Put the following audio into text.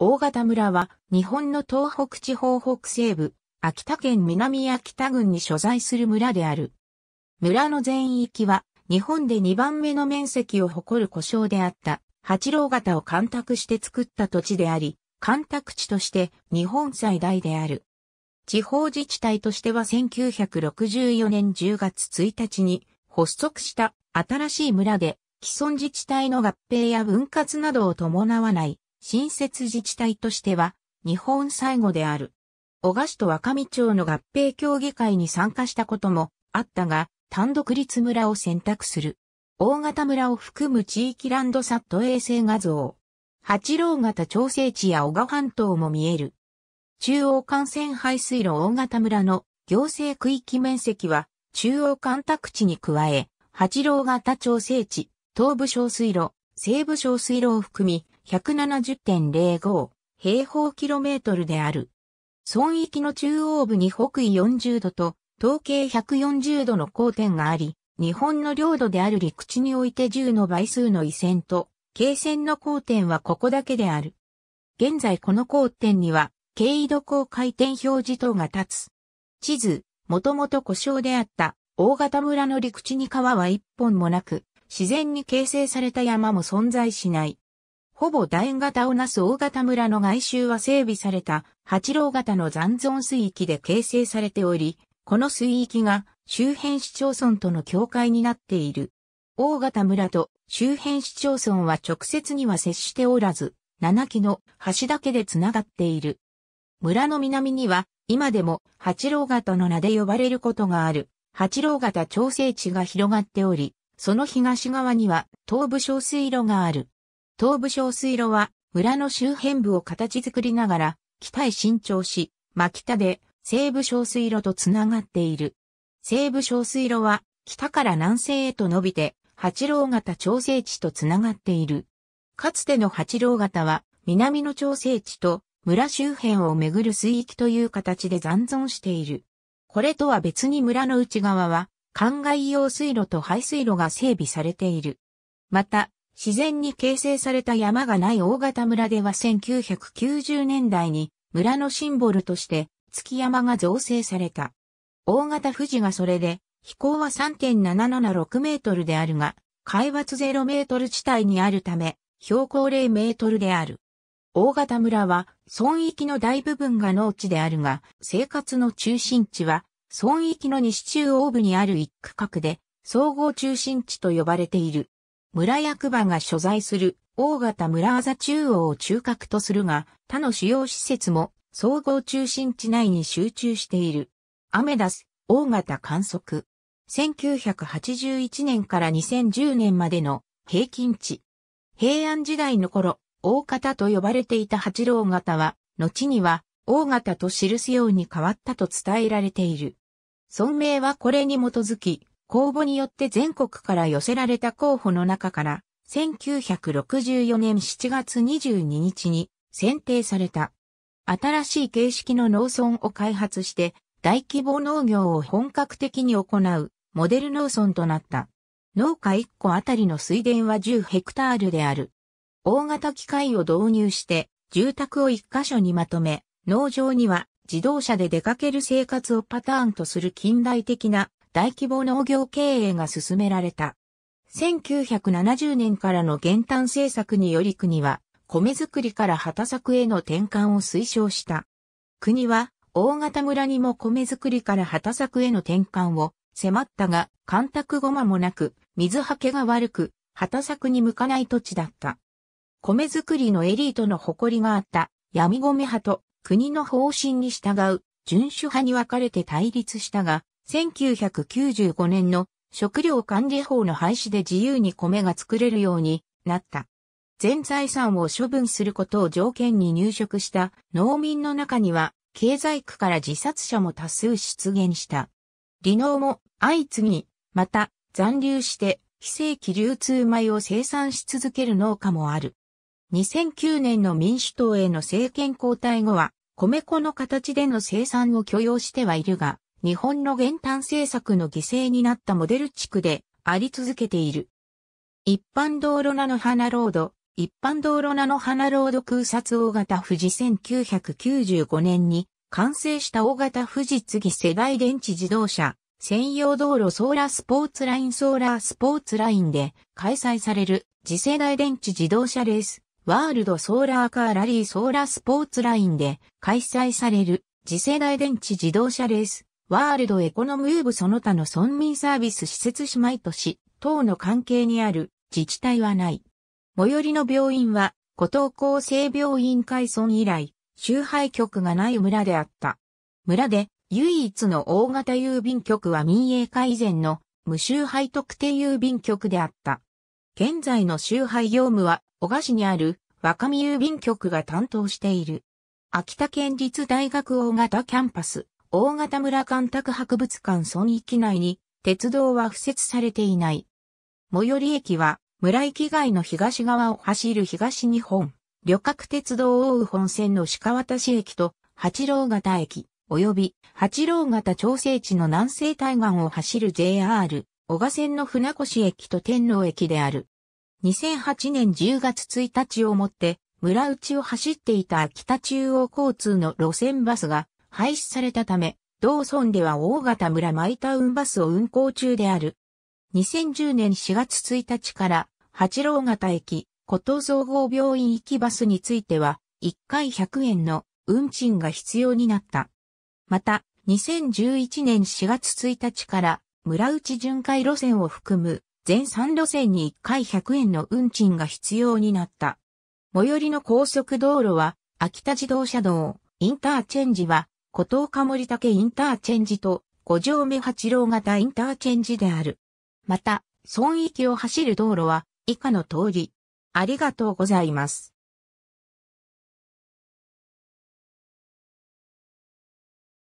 大型村は日本の東北地方北西部、秋田県南秋田郡に所在する村である。村の全域は日本で2番目の面積を誇る古障であった八郎型を干拓して作った土地であり、干拓地として日本最大である。地方自治体としては1964年10月1日に発足した新しい村で既存自治体の合併や分割などを伴わない新設自治体としては日本最後である。小賀市と若見町の合併協議会に参加したこともあったが、単独立村を選択する。大型村を含む地域ランドサット衛星画像。八郎型調整地や小賀半島も見える。中央幹線排水路大型村の行政区域面積は中央干拓地に加え、八郎型調整地、東部小水路、西部小水路を含み、170.05平方キロメートルである。村域の中央部に北緯40度と東経140度の交点があり、日本の領土である陸地において10の倍数の緯線と、経線の交点はここだけである。現在この交点には、経緯度高回転表示等が立つ。地図、もともと故障であった大型村の陸地に川は一本もなく、自然に形成された山も存在しない。ほぼ楕円型をなす大型村の外周は整備された八郎型の残存水域で形成されており、この水域が周辺市町村との境界になっている。大型村と周辺市町村は直接には接しておらず、7基の橋だけでつながっている。村の南には、今でも八郎型の名で呼ばれることがある、八郎型調整地が広がっており、その東側には東部小水路がある。東部小水路は村の周辺部を形作りながら北へ伸長し、真北で西部小水路とつながっている。西部小水路は北から南西へと伸びて八郎型調整地とつながっている。かつての八郎型は南の調整地と村周辺をめぐる水域という形で残存している。これとは別に村の内側は、灌漑用水路と排水路が整備されている。また、自然に形成された山がない大型村では1990年代に村のシンボルとして月山が造成された。大型富士がそれで、飛行は3.776メートルであるが、海抜0メートル地帯にあるため、標高0メートルである。大型村は、村域の大部分が農地であるが、生活の中心地は、村域の西中央部にある一区画で、総合中心地と呼ばれている。村役場が所在する大型村あざ中央を中核とするが、他の主要施設も総合中心地内に集中している。アメダス、大型観測。1981年から2010年までの平均値。平安時代の頃、大型と呼ばれていた八郎型は、後には大型と記すように変わったと伝えられている。村名はこれに基づき、公募によって全国から寄せられた候補の中から、1964年7月22日に選定された。新しい形式の農村を開発して、大規模農業を本格的に行う、モデル農村となった。農家1個あたりの水田は10ヘクタールである。大型機械を導入して、住宅を1箇所にまとめ、農場には自動車で出かける生活をパターンとする近代的な大規模農業経営が進められた。1970年からの減反政策により国は米作りから畑作への転換を推奨した。国は大型村にも米作りから畑作への転換を迫ったが、干拓ごまもなく、水はけが悪く、畑作に向かない土地だった。米作りのエリートの誇りがあった闇米派と国の方針に従う遵守派に分かれて対立したが、1995年の食料管理法の廃止で自由に米が作れるようになった。全財産を処分することを条件に入植した農民の中には、経済区から自殺者も多数出現した。離農も相次ぎ、また残留して非正規流通米を生産し続ける農家もある。2009年の民主党への政権交代後は、米粉の形での生産を許容してはいるが、日本の減反政策の犠牲になったモデル地区であり続けている。一般道路菜の花ロード、一般道路菜の花ロード空撮大型富士1995年に完成した大型富士次世代電池自動車専用道路ソーラースポーツラインソーラースポーツラインで開催される次世代電池自動車レースワールドソーラーカーラリーソーラースポーツラインで開催される次世代電池自動車レースワールドエコノムーブその他の村民サービス施設姉妹都市等の関係にある自治体はない。最寄りの病院は、古東厚生病院改村以来、集配局がない村であった。村で唯一の大型郵便局は民営化以前の無集配特定郵便局であった。現在の集配業務は、小賀市にある若見郵便局が担当している。秋田県立大学大型キャンパス。大型村干拓博物館村域内に鉄道は付設されていない。最寄り駅は村域外の東側を走る東日本旅客鉄道大う。本線の鹿渡市駅と八郎型駅及び八郎型調整地の南西対岸を走る JR 小賀線の船越駅と天皇駅である。2008年10月1日をもって村内を走っていた秋田中央交通の路線バスが廃止されたため、同村では大型村マイタウンバスを運行中である。2010年4月1日から、八郎型駅、古都総合病院行きバスについては、1回100円の運賃が必要になった。また、2011年4月1日から、村内巡回路線を含む、全3路線に1回100円の運賃が必要になった。最寄りの高速道路は、秋田自動車道、インターチェンジは、古藤か森竹インターチェンジと五条目八郎型インターチェンジである。また、村域を走る道路は以下の通り。ありがとうございます。